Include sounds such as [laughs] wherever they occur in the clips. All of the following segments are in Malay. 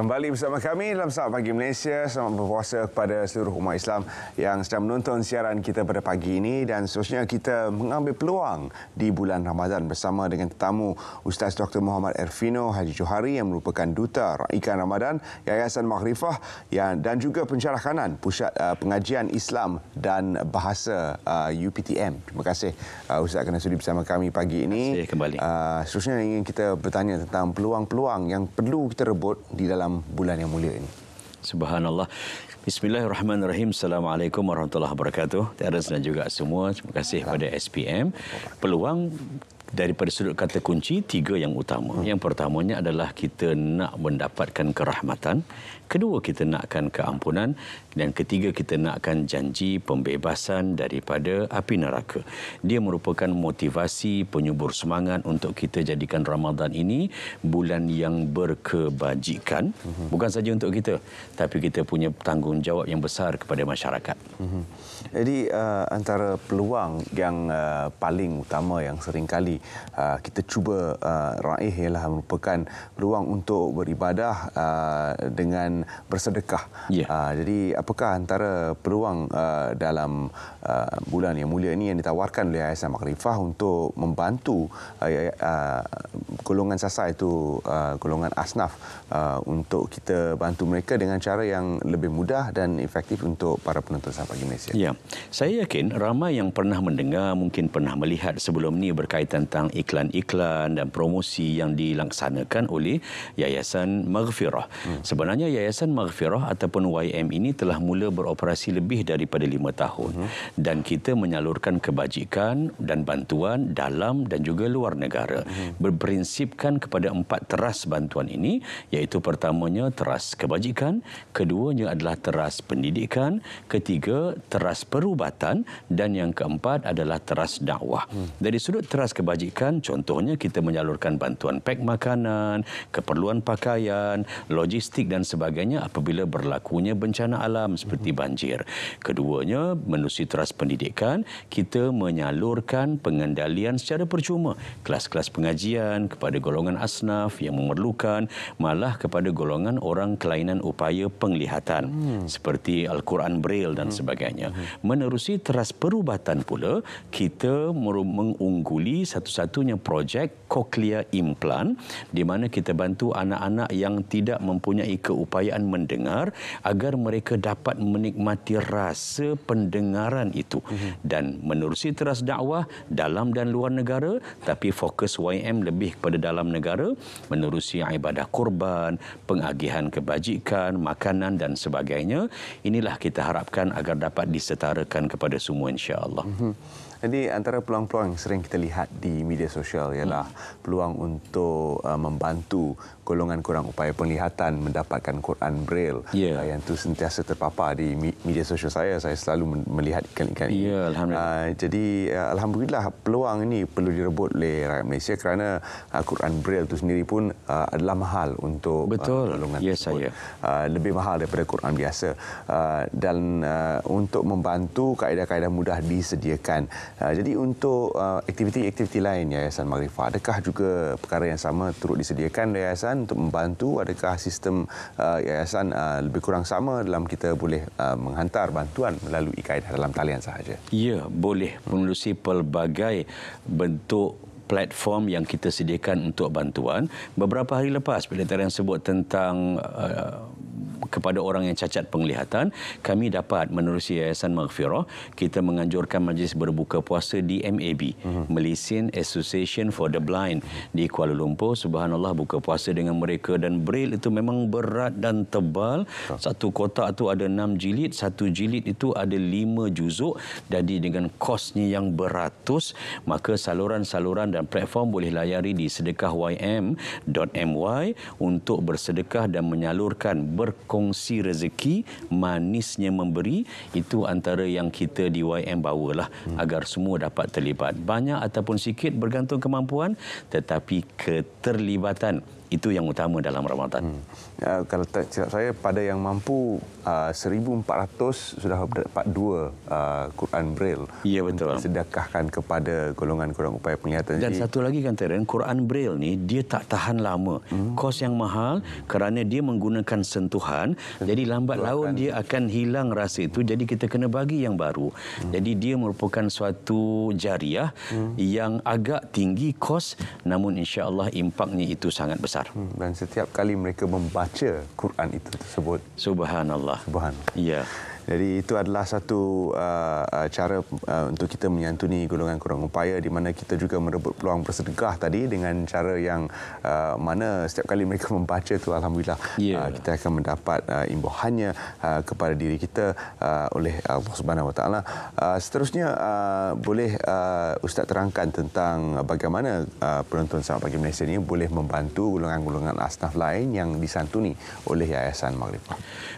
Kembali bersama kami dalam Selamat Pagi Malaysia. Selamat berpuasa kepada seluruh umat Islam yang sedang menonton siaran kita pada pagi ini. Dan seterusnya kita mengambil peluang di bulan Ramadan bersama dengan tetamu Ustaz Dr. Muhammad Erfino Haji Johari yang merupakan Duta Ikan Ramadan Yayasan Makrifah dan juga pencerah kanan Pusat uh, Pengajian Islam dan Bahasa UPTM. Uh, Terima kasih uh, Ustaz kerana sudi bersama kami pagi ini. Terima kasih kembali. Uh, seterusnya ingin kita bertanya tentang peluang-peluang yang perlu kita rebut di dalam dalam bulan yang mulia ini. Subhanallah. Bismillahirrahmanirrahim. Assalamualaikum warahmatullahi wabarakatuh. Terence dan juga semua. Terima kasih kepada SPM. Peluang daripada sudut kata kunci tiga yang utama hmm. yang pertamanya adalah kita nak mendapatkan kerahmatan kedua kita nakkan keampunan dan ketiga kita nakkan janji pembebasan daripada api neraka dia merupakan motivasi penyubur semangat untuk kita jadikan Ramadan ini bulan yang berkebajikan hmm. bukan saja untuk kita tapi kita punya tanggungjawab yang besar kepada masyarakat hmm. jadi uh, antara peluang yang uh, paling utama yang seringkali uh, kita cuba uh, raih ialah merupakan peluang untuk beribadah uh, dengan bersedekah. Yeah. Uh, jadi apakah antara peluang uh, dalam uh, bulan yang mulia ini yang ditawarkan oleh Yayasan Makrifah untuk membantu uh, ya, ya, uh, golongan sasar itu uh, golongan asnaf uh, untuk kita bantu mereka dengan cara yang lebih mudah dan efektif untuk para penonton sahabat Malaysia. Ya. Saya yakin ramai yang pernah mendengar mungkin pernah melihat sebelum ini berkaitan tentang iklan-iklan dan promosi yang dilaksanakan oleh Yayasan Maghfirah. Hmm. Sebenarnya Yayasan Maghfirah ataupun YM ini telah mula beroperasi lebih daripada lima tahun hmm. dan kita menyalurkan kebajikan dan bantuan dalam dan juga luar negara. Hmm. Berprinsipkan kepada empat teras bantuan ini iaitu pertamanya teras kebajikan, keduanya adalah teras pendidikan, ketiga teras perubatan dan yang keempat adalah teras dakwah. Hmm. Dari sudut teras kebajikan disajikan contohnya kita menyalurkan bantuan pek makanan, keperluan pakaian, logistik dan sebagainya apabila berlakunya bencana alam seperti banjir. Keduanya menerusi teras pendidikan kita menyalurkan pengendalian secara percuma kelas-kelas pengajian kepada golongan asnaf yang memerlukan malah kepada golongan orang kelainan upaya penglihatan hmm. seperti Al-Quran Braille dan hmm. sebagainya. Hmm. Menerusi teras perubatan pula kita mengungguli satu satu-satunya projek cochlear implant di mana kita bantu anak-anak yang tidak mempunyai keupayaan mendengar agar mereka dapat menikmati rasa pendengaran itu mhm. dan menerusi teras dakwah dalam dan luar negara tapi fokus YM lebih kepada dalam negara menerusi ibadah kurban, pengagihan kebajikan, makanan dan sebagainya inilah kita harapkan agar dapat disetarakan kepada semua insya-Allah. Mm-hmm. Jadi antara peluang-peluang yang sering kita lihat di media sosial ialah hmm. peluang untuk uh, membantu golongan kurang upaya penglihatan mendapatkan Quran Braille. Yeah. Uh, yang tu sentiasa terpapar di media sosial saya. Saya selalu melihat ikan-ikan ini. Yeah, alhamdulillah. Uh, jadi uh, alhamdulillah peluang ini perlu direbut oleh rakyat Malaysia kerana uh, Quran Braille itu sendiri pun uh, adalah mahal untuk uh, Betul. Uh, golongan yes, tersebut. Uh, lebih mahal daripada Quran biasa. Uh, dan uh, untuk membantu kaedah-kaedah mudah disediakan Uh, jadi untuk aktiviti-aktiviti uh, lain Yayasan Makrifat, adakah juga perkara yang sama turut disediakan Yayasan untuk membantu? Adakah sistem uh, Yayasan lebih kurang sama dalam kita boleh menghantar bantuan melalui kaedah dalam talian sahaja? Ya, boleh. Menerusi pelbagai bentuk platform yang kita sediakan untuk bantuan. Beberapa hari lepas, bila yang sebut tentang uh, kepada orang yang cacat penglihatan, kami dapat menerusi Yayasan Maghfirah, kita menganjurkan majlis berbuka puasa di MAB, hmm. Malaysian Association for the Blind di Kuala Lumpur. Subhanallah buka puasa dengan mereka dan bril itu memang berat dan tebal. Satu kotak itu ada enam jilid, satu jilid itu ada lima juzuk. Jadi dengan kosnya yang beratus, maka saluran-saluran dan platform boleh layari di sedekahym.my untuk bersedekah dan menyalurkan berkomunikasi kongsi rezeki manisnya memberi itu antara yang kita di YM bawalah hmm. agar semua dapat terlibat banyak ataupun sikit bergantung kemampuan tetapi keterlibatan itu yang utama dalam Ramadan hmm uh, kalau tak silap saya pada yang mampu uh, ah, 1400 sudah dapat dua uh, Quran Braille. Ya betul. Untuk sedekahkan kepada golongan kurang upaya penglihatan. Dan satu lagi kan Teren, Quran Braille ni dia tak tahan lama. Hmm. Kos yang mahal kerana dia menggunakan sentuhan. Hmm. Jadi lambat laun dia akan hilang rasa itu. Jadi kita kena bagi yang baru. Hmm. Jadi dia merupakan suatu jariah hmm. yang agak tinggi kos namun insya-Allah impaknya itu sangat besar. Hmm. Dan setiap kali mereka membaca baca Quran itu tersebut. Subhanallah. Subhanallah. Ya. Jadi itu adalah satu uh, uh, cara uh, untuk kita menyantuni golongan kurang upaya di mana kita juga merebut peluang bersedekah tadi dengan cara yang uh, mana setiap kali mereka [laughs] membaca tu alhamdulillah yeah. uh, ya. kita akan mendapat uh, imbuhannya uh, kepada diri kita uh, oleh Allah Subhanahu Wa Taala. Uh, seterusnya uh, boleh uh, ustaz terangkan tentang bagaimana uh, penonton sama Pagi Malaysia ini boleh membantu golongan-golongan asnaf lain yang disantuni oleh Yayasan Maghrib.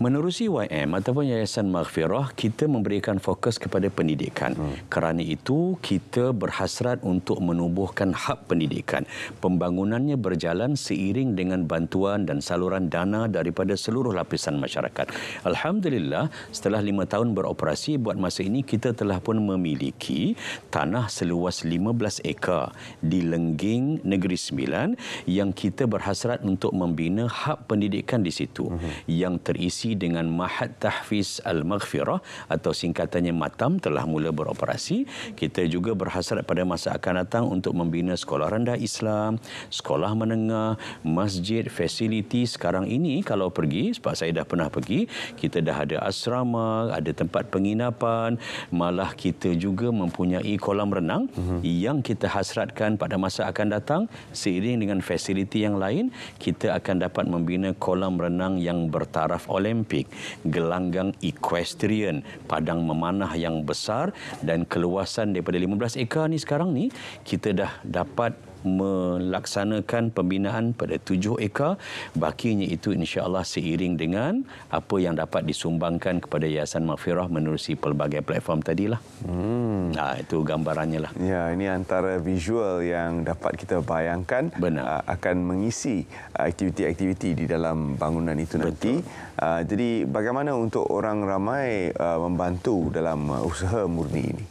Menerusi YM ataupun Yayasan maghfirah kita memberikan fokus kepada pendidikan. Hmm. Kerana itu kita berhasrat untuk menubuhkan hak pendidikan. Pembangunannya berjalan seiring dengan bantuan dan saluran dana daripada seluruh lapisan masyarakat. Alhamdulillah setelah lima tahun beroperasi buat masa ini kita telah pun memiliki tanah seluas 15 ekar di Lengging Negeri Sembilan yang kita berhasrat untuk membina hak pendidikan di situ hmm. yang terisi dengan mahat tahfiz al Al-Maghfirah atau singkatannya Matam telah mula beroperasi. Kita juga berhasrat pada masa akan datang untuk membina sekolah rendah Islam, sekolah menengah, masjid, fasiliti. Sekarang ini kalau pergi, sebab saya dah pernah pergi, kita dah ada asrama, ada tempat penginapan, malah kita juga mempunyai kolam renang uh-huh. yang kita hasratkan pada masa akan datang seiring dengan fasiliti yang lain, kita akan dapat membina kolam renang yang bertaraf Olimpik, gelanggang ikut equestrian padang memanah yang besar dan keluasan daripada 15 ekar ni sekarang ni kita dah dapat melaksanakan pembinaan pada tujuh ekar. Bakinya itu insya Allah seiring dengan apa yang dapat disumbangkan kepada Yayasan Mafirah menerusi pelbagai platform tadilah. Hmm. Nah, ha, itu gambarannya lah. Ya, ini antara visual yang dapat kita bayangkan Benar. Uh, akan mengisi uh, aktiviti-aktiviti di dalam bangunan itu Betul. nanti. Uh, jadi bagaimana untuk orang ramai membantu dalam usaha murni ini?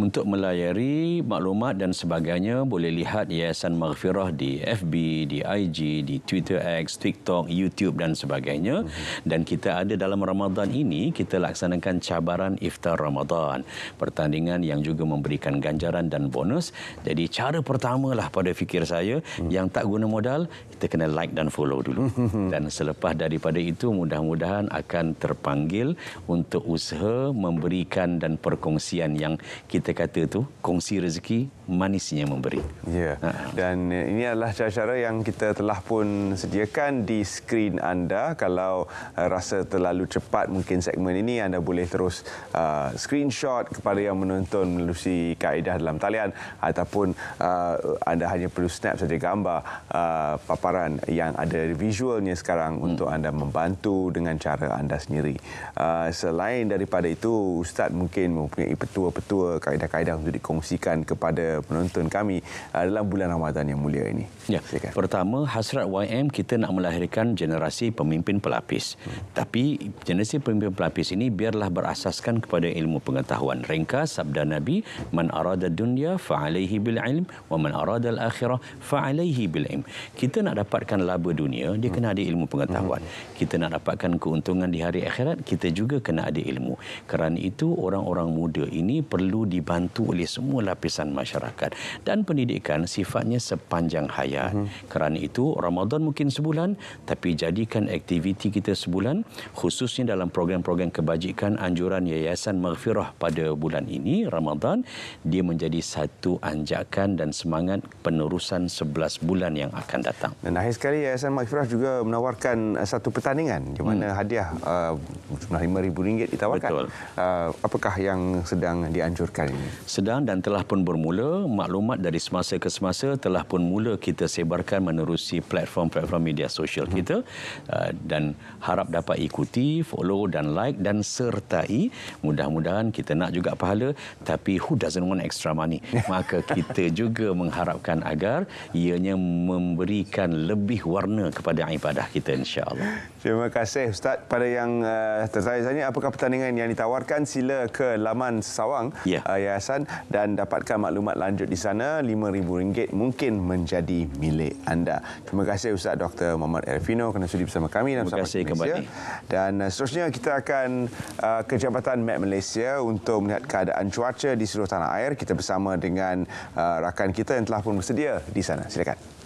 untuk melayari maklumat dan sebagainya boleh lihat Yayasan Maghfirah di FB, di IG, di Twitter X, TikTok, YouTube dan sebagainya. Mhm. Dan kita ada dalam Ramadan ini kita laksanakan cabaran iftar Ramadan, pertandingan yang juga memberikan ganjaran dan bonus. Jadi cara pertamalah pada fikir saya mhm. yang tak guna modal kita kena like dan follow dulu. Mhm. Dan selepas daripada itu mudah-mudahan akan terpanggil untuk usaha memberikan dan perkongsian yang kita kita kata tu kongsi rezeki manisnya memberi. Ya. Yeah. Ha. Dan eh, ini adalah cara-cara yang kita telah pun sediakan di skrin anda. Kalau eh, rasa terlalu cepat mungkin segmen ini anda boleh terus uh, screenshot kepada yang menonton melalui kaedah dalam talian ataupun uh, anda hanya perlu snap saja gambar uh, paparan yang ada visualnya sekarang hmm. untuk anda membantu dengan cara anda sendiri. Uh, selain daripada itu ustaz mungkin mempunyai petua-petua kaedah-kaedah untuk dikongsikan kepada penonton kami uh, dalam bulan Ramadan yang mulia ini. Ya. Silakan. Pertama, hasrat YM kita nak melahirkan generasi pemimpin pelapis. Hmm. Tapi generasi pemimpin pelapis ini biarlah berasaskan kepada ilmu pengetahuan. Ringkas sabda Nabi, "Man arada dunya fa'alaihi bil ilm wa man arada al akhirah fa'alaihi bil ilm." Kita nak dapatkan laba dunia, dia hmm. kena ada ilmu pengetahuan. Hmm. Kita nak dapatkan keuntungan di hari akhirat, kita juga kena ada ilmu. Kerana itu orang-orang muda ini perlu di dibantu oleh semua lapisan masyarakat dan pendidikan sifatnya sepanjang hayat. hmm Kerana itu Ramadan mungkin sebulan tapi jadikan aktiviti kita sebulan khususnya dalam program-program kebajikan anjuran Yayasan Maghfirah pada bulan ini Ramadan dia menjadi satu anjakan dan semangat penerusan 11 bulan yang akan datang. Dan akhir sekali Yayasan Maghfirah juga menawarkan uh, satu pertandingan di mana hmm. hadiah uh, RM5,000 ditawarkan. Betul. Uh, apakah yang sedang dianjurkan? Sedang dan telah pun bermula, maklumat dari semasa ke semasa telah pun mula kita sebarkan menerusi platform-platform media sosial hmm. kita uh, dan harap dapat ikuti, follow dan like dan sertai. Mudah-mudahan kita nak juga pahala tapi who doesn't want extra money? [laughs] Maka kita juga mengharapkan agar ianya memberikan lebih warna kepada ibadah kita insyaAllah. Terima kasih Ustaz. Pada yang uh, tertanya-tanya apakah pertandingan yang ditawarkan sila ke laman Sawang yeah. uh, yayasan dan dapatkan maklumat lanjut di sana RM5,000 mungkin menjadi milik anda. Terima kasih Ustaz Dr. Muhammad Erfino kerana sudi bersama kami dan Terima kasih kembali. Dan uh, seterusnya kita akan uh, ke Jabatan Met Malaysia untuk melihat keadaan cuaca di seluruh tanah air. Kita bersama dengan uh, rakan kita yang telah pun bersedia di sana. Silakan.